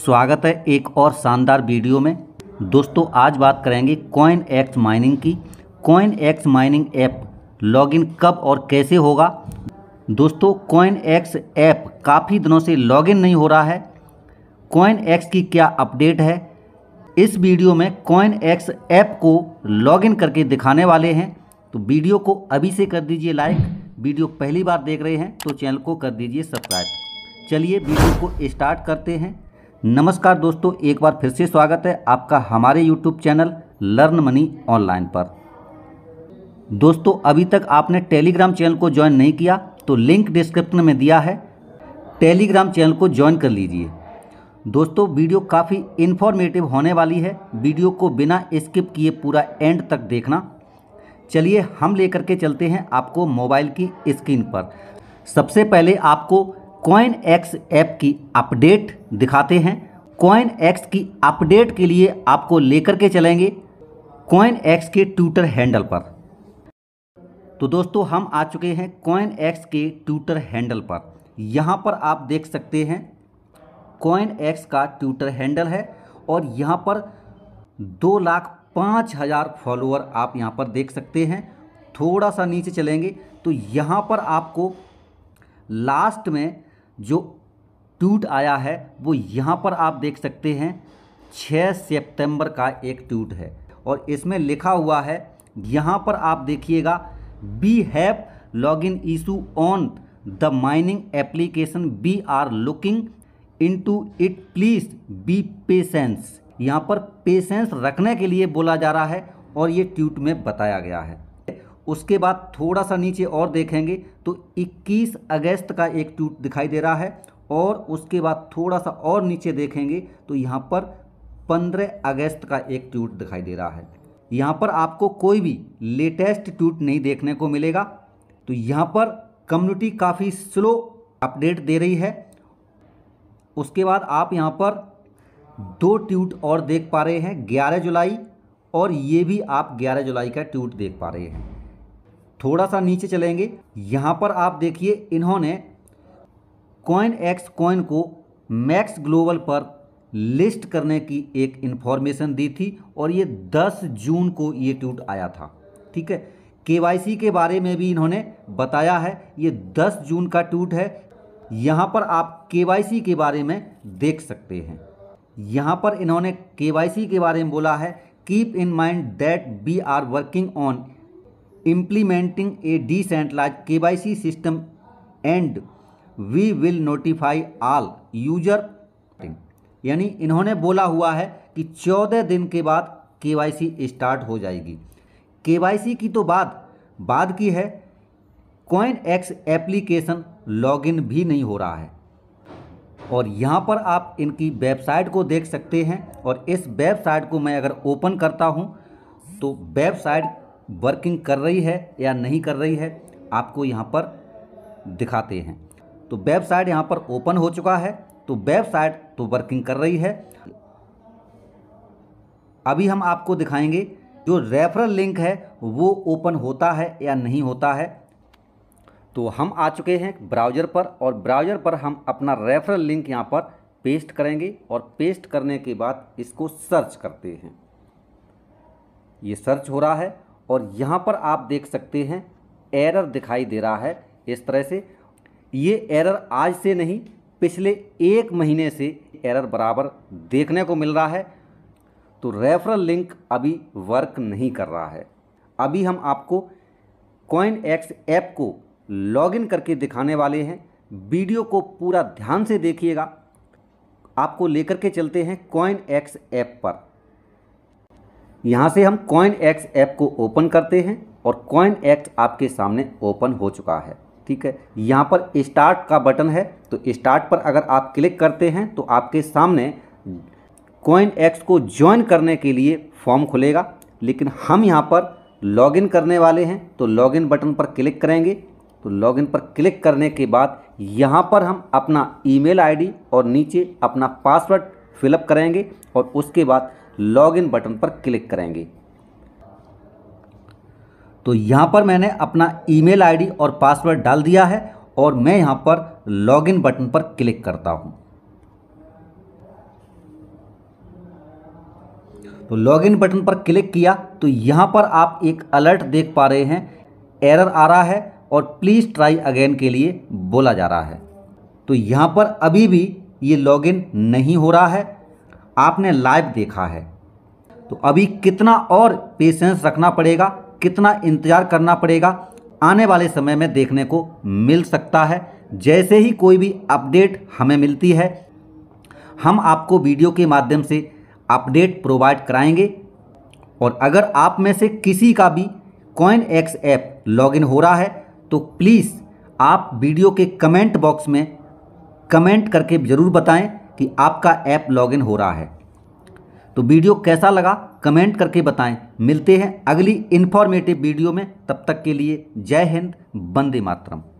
स्वागत है एक और शानदार वीडियो में दोस्तों आज बात करेंगे कॉइन एक्स माइनिंग की coin X mining app login कब और कैसे होगा दोस्तों कॉइन एक्स ऐप काफ़ी दिनों से लॉगिन नहीं हो रहा है कॉइन एक्स की क्या अपडेट है इस वीडियो में कॉइन एक्स ऐप को लॉगिन करके दिखाने वाले हैं तो वीडियो को अभी से कर दीजिए लाइक वीडियो पहली बार देख रहे हैं तो चैनल को कर दीजिए सब्सक्राइब चलिए वीडियो को स्टार्ट करते हैं नमस्कार दोस्तों एक बार फिर से स्वागत है आपका हमारे YouTube channel learn money online पर दोस्तों अभी तक आपने टेलीग्राम चैनल को ज्वाइन नहीं किया तो लिंक डिस्क्रिप्शन में दिया है टेलीग्राम चैनल को ज्वाइन कर लीजिए दोस्तों वीडियो काफ़ी इन्फॉर्मेटिव होने वाली है वीडियो को बिना स्किप किए पूरा एंड तक देखना चलिए हम लेकर के चलते हैं आपको मोबाइल की स्क्रीन पर सबसे पहले आपको कॉइन एक्स ऐप की अपडेट दिखाते हैं कॉइन एक्स की अपडेट के लिए आपको लेकर के चलेंगे कॉइन एक्स के ट्विटर हैंडल पर तो दोस्तों हम आ चुके हैं कॉइन एक्स के ट्विटर हैंडल पर यहाँ पर आप देख सकते हैं कॉइन एक्स का ट्विटर हैंडल है और यहाँ पर दो लाख पाँच हज़ार फॉलोअर आप यहाँ पर देख सकते हैं थोड़ा सा नीचे चलेंगे तो यहाँ पर आपको लास्ट में जो ट्यूट आया है वो यहाँ पर आप देख सकते हैं 6 सितंबर का एक ट्यूट है और इसमें लिखा हुआ है यहाँ पर आप देखिएगा we have log in issue on the mining application we are looking in to it please be patience यहाँ पर पेशेंस रखने के लिए बोला जा रहा है और ये ट्यूट में बताया गया है उसके बाद थोड़ा सा नीचे और देखेंगे तो 21 अगस्त का एक ट्वीट दिखाई दे रहा है और उसके बाद थोड़ा सा और नीचे देखेंगे तो यहाँ पर 15 अगस्त का एक ट्यूट दिखाई दे रहा है यहाँ पर आपको कोई भी लेटेस्ट ट्यूट नहीं देखने को मिलेगा तो यहाँ पर कम्युनिटी काफ़ी स्लो अपडेट दे रही है उसके बाद आप यहाँ पर दो ट्यूट और देख पा रहे हैं 11 जुलाई और ये भी आप 11 जुलाई का ट्यूट देख पा रहे हैं थोड़ा सा नीचे चलेंगे यहाँ पर आप देखिए इन्होंने कॉइन एक्स कॉइन को मैक्स ग्लोबल पर लिस्ट करने की एक इन्फॉर्मेशन दी थी और ये 10 जून को ये ट्यूट आया था ठीक है केवाईसी के बारे में भी इन्होंने बताया है ये 10 जून का ट्यूट है यहाँ पर आप केवाईसी के बारे में देख सकते हैं यहाँ पर इन्होंने केवाईसी के बारे में बोला है keep in mind that we are working on implementing a decentralized KYC system and we will notify all user यानी इन्होंने बोला हुआ है कि चौदह दिन के बाद के वाई सी स्टार्ट हो जाएगी के वाई सी की तो बात बाद की है कॉइन एक्स एप्लीकेशन लॉगिन भी नहीं हो रहा है और यहाँ पर आप इनकी वेबसाइट को देख सकते हैं और इस वेबसाइट को मैं अगर ओपन करता हूँ तो वेबसाइट वर्किंग कर रही है या नहीं कर रही है आपको यहाँ पर दिखाते हैं तो वेबसाइट यहाँ पर ओपन हो चुका है तो वेबसाइट तो वर्किंग कर रही है अभी हम आपको दिखाएंगे जो रेफरल लिंक है वो ओपन होता है या नहीं होता है तो हम आ चुके हैं ब्राउज़र पर और ब्राउज़र पर हम अपना रेफरल लिंक यहाँ पर पेस्ट करेंगे और पेस्ट करने के बाद इसको सर्च करते हैं ये सर्च हो रहा है और यहाँ पर आप देख सकते हैं एरर दिखाई दे रहा है इस तरह से ये एरर आज से नहीं पिछले एक महीने से एरर बराबर देखने को मिल रहा है तो रेफरल लिंक अभी वर्क नहीं कर रहा है अभी हम आपको कॉइन एक्स ऐप को लॉगिन करके दिखाने वाले हैं वीडियो को पूरा ध्यान से देखिएगा आपको लेकर के चलते हैं कॉइन एक्स ऐप पर यहाँ से हम कॉइन एक्स ऐप को ओपन करते हैं और कॉइन एक्स आपके सामने ओपन हो चुका है ठीक है यहाँ पर स्टार्ट का बटन है तो स्टार्ट पर अगर आप क्लिक करते हैं तो आपके सामने कॉइन एक्स को ज्वाइन करने के लिए फॉर्म खुलेगा लेकिन हम यहाँ पर लॉगिन करने वाले हैं तो लॉगिन बटन पर क्लिक करेंगे तो लॉगिन पर क्लिक करने के बाद यहाँ पर हम अपना ईमेल आईडी और नीचे अपना पासवर्ड फिलअप करेंगे और उसके बाद लॉगिन बटन पर क्लिक करेंगे तो यहाँ पर मैंने अपना ईमेल आईडी और पासवर्ड डाल दिया है और मैं यहाँ पर लॉगिन बटन पर क्लिक करता हूँ तो लॉगिन बटन पर क्लिक किया तो यहाँ पर आप एक अलर्ट देख पा रहे हैं एरर आ रहा है और प्लीज़ ट्राई अगेन के लिए बोला जा रहा है तो यहाँ पर अभी भी ये लॉगिन नहीं हो रहा है आपने लाइव देखा है तो अभी कितना और पेशेंस रखना पड़ेगा कितना इंतज़ार करना पड़ेगा आने वाले समय में देखने को मिल सकता है जैसे ही कोई भी अपडेट हमें मिलती है हम आपको वीडियो के माध्यम से अपडेट प्रोवाइड कराएंगे और अगर आप में से किसी का भी कॉइन एक्स ऐप लॉगिन हो रहा है तो प्लीज़ आप वीडियो के कमेंट बॉक्स में कमेंट करके ज़रूर बताएं कि आपका ऐप लॉगिन हो रहा है तो वीडियो कैसा लगा कमेंट करके बताएं मिलते हैं अगली इन्फॉर्मेटिव वीडियो में तब तक के लिए जय हिंद बंदे मातरम